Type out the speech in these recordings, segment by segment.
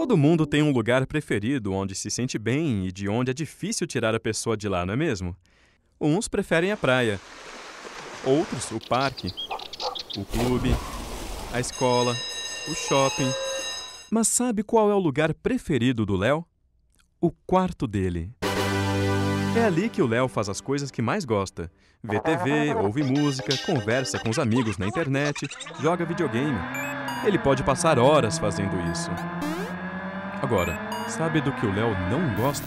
Todo mundo tem um lugar preferido onde se sente bem e de onde é difícil tirar a pessoa de lá, não é mesmo? Uns preferem a praia, outros o parque, o clube, a escola, o shopping. Mas sabe qual é o lugar preferido do Léo? O quarto dele. É ali que o Léo faz as coisas que mais gosta. Vê TV, ouve música, conversa com os amigos na internet, joga videogame. Ele pode passar horas fazendo isso. Agora, sabe do que o Léo não gosta?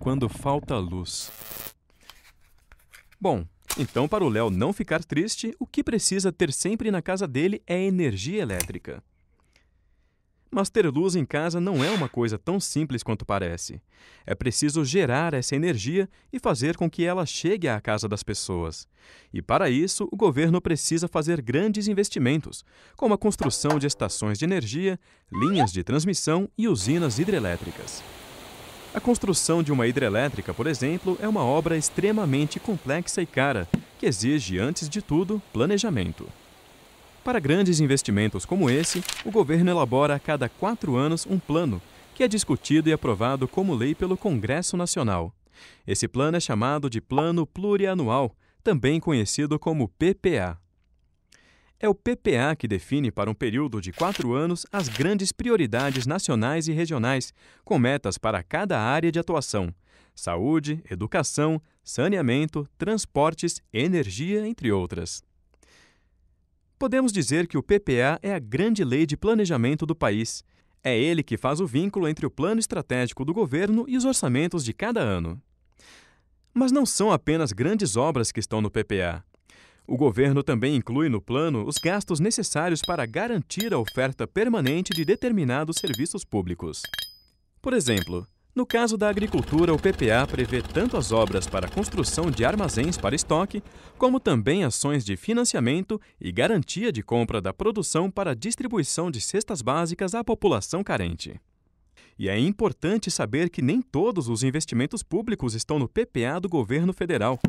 Quando falta luz. Bom, então para o Léo não ficar triste, o que precisa ter sempre na casa dele é energia elétrica. Mas ter luz em casa não é uma coisa tão simples quanto parece. É preciso gerar essa energia e fazer com que ela chegue à casa das pessoas. E para isso, o governo precisa fazer grandes investimentos, como a construção de estações de energia, linhas de transmissão e usinas hidrelétricas. A construção de uma hidrelétrica, por exemplo, é uma obra extremamente complexa e cara, que exige, antes de tudo, planejamento. Para grandes investimentos como esse, o governo elabora a cada quatro anos um plano, que é discutido e aprovado como lei pelo Congresso Nacional. Esse plano é chamado de Plano Plurianual, também conhecido como PPA. É o PPA que define para um período de quatro anos as grandes prioridades nacionais e regionais, com metas para cada área de atuação: saúde, educação, saneamento, transportes, energia, entre outras. Podemos dizer que o PPA é a grande lei de planejamento do país. É ele que faz o vínculo entre o plano estratégico do governo e os orçamentos de cada ano. Mas não são apenas grandes obras que estão no PPA. O governo também inclui no plano os gastos necessários para garantir a oferta permanente de determinados serviços públicos. Por exemplo, no caso da agricultura, o PPA prevê tanto as obras para construção de armazéns para estoque, como também ações de financiamento e garantia de compra da produção para distribuição de cestas básicas à população carente. E é importante saber que nem todos os investimentos públicos estão no PPA do governo federal.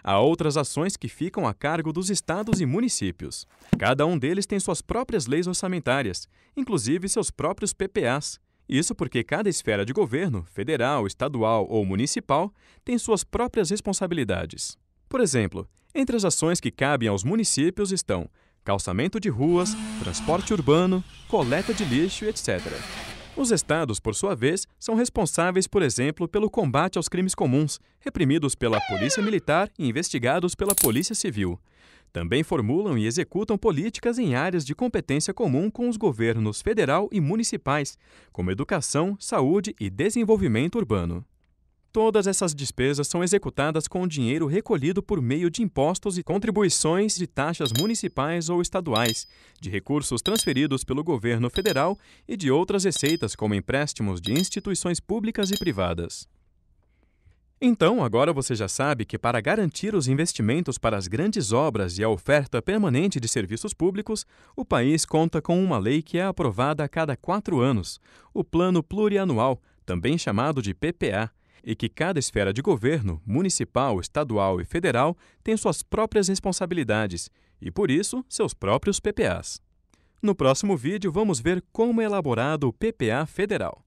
Há outras ações que ficam a cargo dos estados e municípios. Cada um deles tem suas próprias leis orçamentárias, inclusive seus próprios PPAs. Isso porque cada esfera de governo, federal, estadual ou municipal, tem suas próprias responsabilidades. Por exemplo, entre as ações que cabem aos municípios estão calçamento de ruas, transporte urbano, coleta de lixo, etc. Os estados, por sua vez, são responsáveis, por exemplo, pelo combate aos crimes comuns, reprimidos pela Polícia Militar e investigados pela Polícia Civil também formulam e executam políticas em áreas de competência comum com os governos federal e municipais, como educação, saúde e desenvolvimento urbano. Todas essas despesas são executadas com o dinheiro recolhido por meio de impostos e contribuições de taxas municipais ou estaduais, de recursos transferidos pelo governo federal e de outras receitas, como empréstimos de instituições públicas e privadas. Então, agora você já sabe que para garantir os investimentos para as grandes obras e a oferta permanente de serviços públicos, o país conta com uma lei que é aprovada a cada quatro anos, o Plano Plurianual, também chamado de PPA, e que cada esfera de governo, municipal, estadual e federal, tem suas próprias responsabilidades e, por isso, seus próprios PPAs. No próximo vídeo, vamos ver como é elaborado o PPA federal.